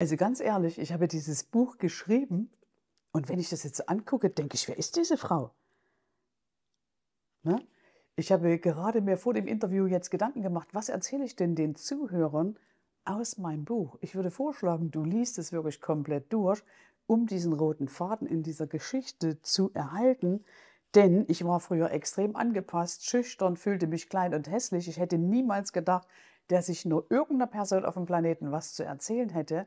Also ganz ehrlich, ich habe dieses Buch geschrieben und wenn ich das jetzt angucke, denke ich, wer ist diese Frau? Ne? Ich habe gerade mir vor dem Interview jetzt Gedanken gemacht, was erzähle ich denn den Zuhörern aus meinem Buch? Ich würde vorschlagen, du liest es wirklich komplett durch, um diesen roten Faden in dieser Geschichte zu erhalten. Denn ich war früher extrem angepasst, schüchtern, fühlte mich klein und hässlich. Ich hätte niemals gedacht, dass ich nur irgendeiner Person auf dem Planeten was zu erzählen hätte.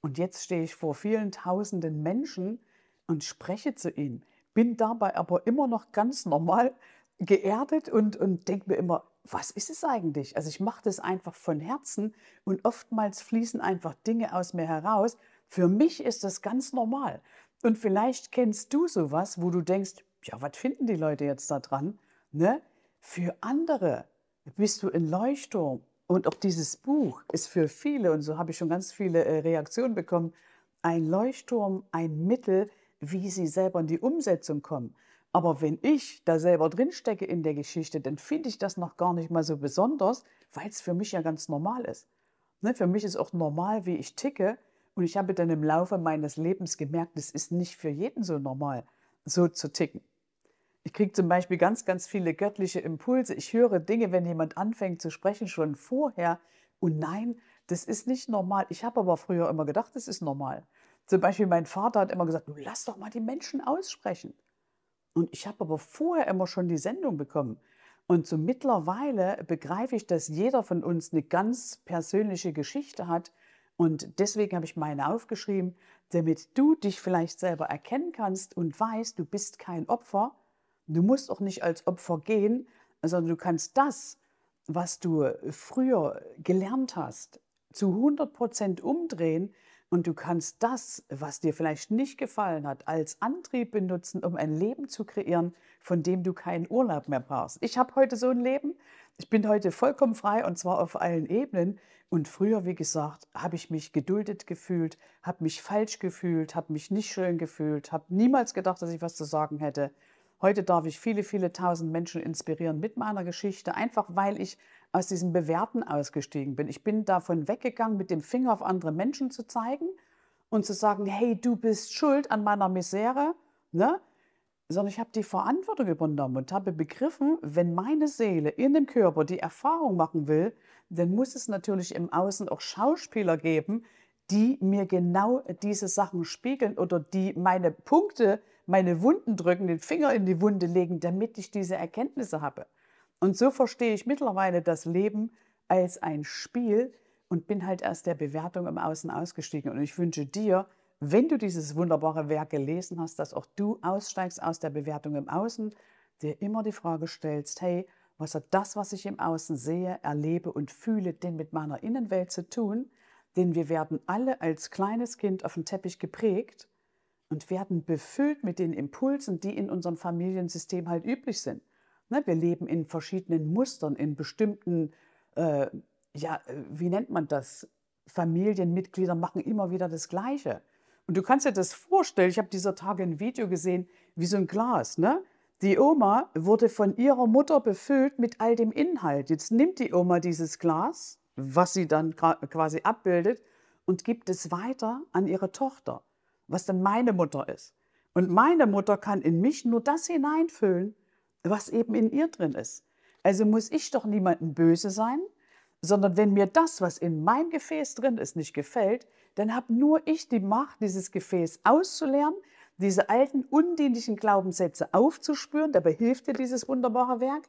Und jetzt stehe ich vor vielen tausenden Menschen und spreche zu ihnen, bin dabei aber immer noch ganz normal geerdet und, und denke mir immer, was ist es eigentlich? Also ich mache das einfach von Herzen und oftmals fließen einfach Dinge aus mir heraus. Für mich ist das ganz normal. Und vielleicht kennst du sowas, wo du denkst, ja, was finden die Leute jetzt da dran? Ne? Für andere bist du ein Leuchtturm und auch dieses Buch ist für viele, und so habe ich schon ganz viele äh, Reaktionen bekommen, ein Leuchtturm, ein Mittel, wie sie selber in die Umsetzung kommen. Aber wenn ich da selber drinstecke in der Geschichte, dann finde ich das noch gar nicht mal so besonders, weil es für mich ja ganz normal ist. Ne, für mich ist auch normal, wie ich ticke. Und ich habe dann im Laufe meines Lebens gemerkt, es ist nicht für jeden so normal, so zu ticken. Ich kriege zum Beispiel ganz, ganz viele göttliche Impulse. Ich höre Dinge, wenn jemand anfängt zu sprechen, schon vorher. Und nein, das ist nicht normal. Ich habe aber früher immer gedacht, das ist normal. Zum Beispiel mein Vater hat immer gesagt, du lass doch mal die Menschen aussprechen. Und ich habe aber vorher immer schon die Sendung bekommen. Und so mittlerweile begreife ich, dass jeder von uns eine ganz persönliche Geschichte hat. Und deswegen habe ich meine aufgeschrieben, damit du dich vielleicht selber erkennen kannst und weißt, du bist kein Opfer, Du musst auch nicht als Opfer gehen, sondern du kannst das, was du äh, früher gelernt hast, zu 100 Prozent umdrehen und du kannst das, was dir vielleicht nicht gefallen hat, als Antrieb benutzen, um ein Leben zu kreieren, von dem du keinen Urlaub mehr brauchst. Ich habe heute so ein Leben. Ich bin heute vollkommen frei und zwar auf allen Ebenen. Und früher, wie gesagt, habe ich mich geduldet gefühlt, habe mich falsch gefühlt, habe mich nicht schön gefühlt, habe niemals gedacht, dass ich was zu sagen hätte. Heute darf ich viele, viele tausend Menschen inspirieren mit meiner Geschichte, einfach weil ich aus diesem Bewerten ausgestiegen bin. Ich bin davon weggegangen, mit dem Finger auf andere Menschen zu zeigen und zu sagen, hey, du bist schuld an meiner Misere, ne? sondern ich habe die Verantwortung übernommen und habe begriffen, wenn meine Seele in dem Körper die Erfahrung machen will, dann muss es natürlich im Außen auch Schauspieler geben, die mir genau diese Sachen spiegeln oder die meine Punkte meine Wunden drücken, den Finger in die Wunde legen, damit ich diese Erkenntnisse habe. Und so verstehe ich mittlerweile das Leben als ein Spiel und bin halt erst der Bewertung im Außen ausgestiegen. Und ich wünsche dir, wenn du dieses wunderbare Werk gelesen hast, dass auch du aussteigst aus der Bewertung im Außen, dir immer die Frage stellst, hey, was hat das, was ich im Außen sehe, erlebe und fühle, denn mit meiner Innenwelt zu tun? Denn wir werden alle als kleines Kind auf dem Teppich geprägt und werden befüllt mit den Impulsen, die in unserem Familiensystem halt üblich sind. Ne, wir leben in verschiedenen Mustern, in bestimmten, äh, ja, äh, wie nennt man das? Familienmitglieder machen immer wieder das Gleiche. Und du kannst dir das vorstellen, ich habe dieser Tage ein Video gesehen, wie so ein Glas, ne? Die Oma wurde von ihrer Mutter befüllt mit all dem Inhalt. Jetzt nimmt die Oma dieses Glas, was sie dann quasi abbildet, und gibt es weiter an ihre Tochter was denn meine Mutter ist. Und meine Mutter kann in mich nur das hineinfüllen, was eben in ihr drin ist. Also muss ich doch niemandem böse sein, sondern wenn mir das, was in meinem Gefäß drin ist, nicht gefällt, dann habe nur ich die Macht, dieses Gefäß auszuleeren, diese alten undienlichen Glaubenssätze aufzuspüren, dabei hilft dir dieses wunderbare Werk,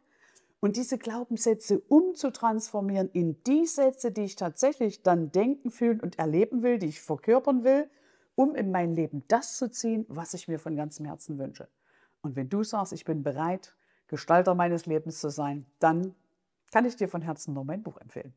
und diese Glaubenssätze umzutransformieren in die Sätze, die ich tatsächlich dann denken, fühlen und erleben will, die ich verkörpern will, um in mein Leben das zu ziehen, was ich mir von ganzem Herzen wünsche. Und wenn du sagst, ich bin bereit, Gestalter meines Lebens zu sein, dann kann ich dir von Herzen nur mein Buch empfehlen.